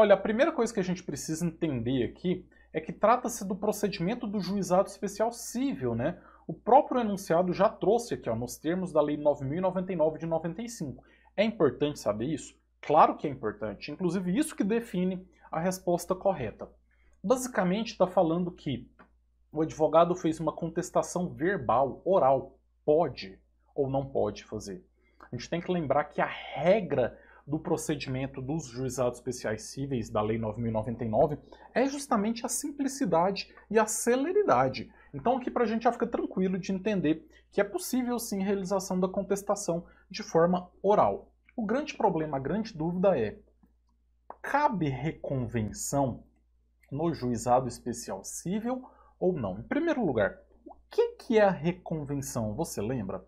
Olha, a primeira coisa que a gente precisa entender aqui é que trata-se do procedimento do juizado especial civil, né? O próprio enunciado já trouxe aqui, ó, nos termos da Lei 9.099 de 95. É importante saber isso? Claro que é importante. Inclusive, isso que define a resposta correta. Basicamente, está falando que o advogado fez uma contestação verbal, oral. Pode ou não pode fazer. A gente tem que lembrar que a regra do procedimento dos juizados especiais cíveis da Lei 9099 é justamente a simplicidade e a celeridade. Então aqui para a gente já fica tranquilo de entender que é possível sim realização da contestação de forma oral. O grande problema, a grande dúvida é: cabe reconvenção no juizado especial cível ou não? Em primeiro lugar, o que, que é a reconvenção? Você lembra?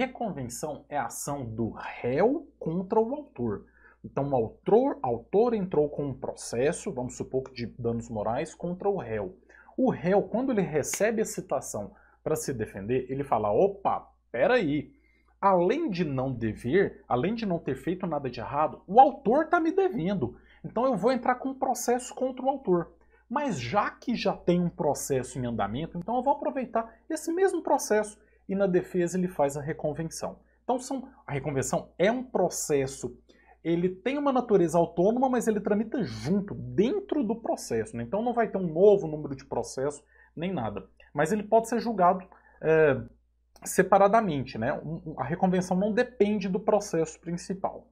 Reconvenção é a ação do réu contra o autor. Então, o autor, autor entrou com um processo, vamos supor que de danos morais, contra o réu. O réu, quando ele recebe a citação para se defender, ele fala: opa, peraí. Além de não dever, além de não ter feito nada de errado, o autor está me devendo. Então eu vou entrar com um processo contra o autor. Mas já que já tem um processo em andamento, então eu vou aproveitar esse mesmo processo e na defesa ele faz a reconvenção. Então são, a reconvenção é um processo, ele tem uma natureza autônoma, mas ele tramita junto, dentro do processo. Né? Então não vai ter um novo número de processo, nem nada. Mas ele pode ser julgado é, separadamente. Né? a reconvenção não depende do processo principal.